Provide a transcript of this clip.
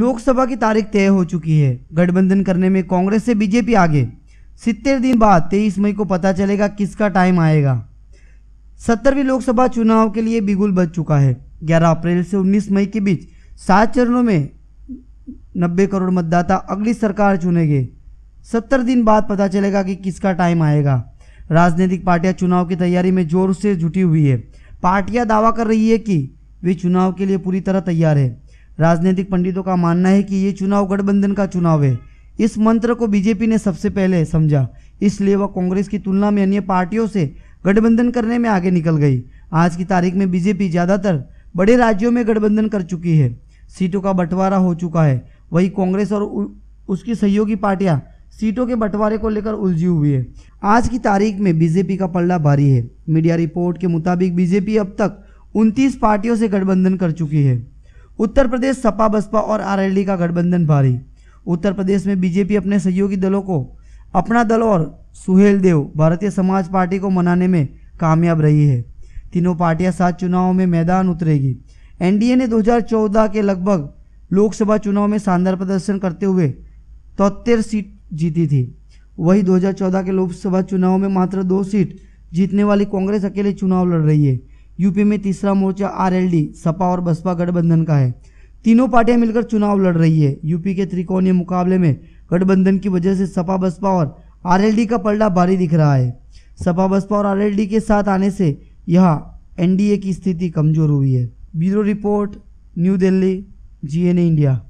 लोकसभा की तारीख तय हो चुकी है गठबंधन करने में कांग्रेस से बीजेपी आगे सितर दिन बाद तेईस मई को पता चलेगा किसका टाइम आएगा सत्तरवीं लोकसभा चुनाव के लिए बिगुल बच चुका है ग्यारह अप्रैल से उन्नीस मई के बीच सात चरणों में नब्बे करोड़ मतदाता अगली सरकार चुनेंगे सत्तर दिन बाद पता चलेगा कि किसका टाइम आएगा राजनीतिक पार्टियां चुनाव की तैयारी में जोर से जुटी हुई है पार्टियां दावा कर रही है कि वे चुनाव के लिए पूरी तरह तैयार है राजनीतिक पंडितों का मानना है कि ये चुनाव गठबंधन का चुनाव है इस मंत्र को बीजेपी ने सबसे पहले समझा इसलिए वह कांग्रेस की तुलना में अन्य पार्टियों से गठबंधन करने में आगे निकल गई आज की तारीख में बीजेपी ज़्यादातर बड़े राज्यों में गठबंधन कर चुकी है सीटों का बंटवारा हो चुका है वही कांग्रेस और उसकी सहयोगी पार्टियां सीटों के बंटवारे को लेकर उलझी हुई है आज की तारीख में बीजेपी का पल्ला भारी है मीडिया रिपोर्ट के मुताबिक बीजेपी अब तक उनतीस पार्टियों से गठबंधन कर चुकी है उत्तर प्रदेश सपा बसपा और आरएलडी का गठबंधन भारी उत्तर प्रदेश में बीजेपी अपने सहयोगी दलों को अपना दल और सुहेल देव भारतीय समाज पार्टी को मनाने में कामयाब रही है तीनों पार्टियां सात चुनावों में मैदान उतरेगी एनडीए ने 2014 के लगभग लोकसभा चुनाव में शानदार प्रदर्शन करते हुए तोहत्तर सीट जीती थी वही 2014 के लोकसभा चुनाव में मात्र दो सीट जीतने वाली कांग्रेस अकेले चुनाव लड़ रही है यूपी में तीसरा मोर्चा आरएलडी सपा और बसपा गठबंधन का है तीनों पार्टियां मिलकर चुनाव लड़ रही है यूपी के त्रिकोणीय मुकाबले में गठबंधन की वजह से सपा बसपा और आरएलडी का पलड़ा भारी दिख रहा है सपा बसपा और आरएलडी के साथ आने से यहाँ एनडीए की स्थिति कमजोर हुई है bureau report new Delhi Zee India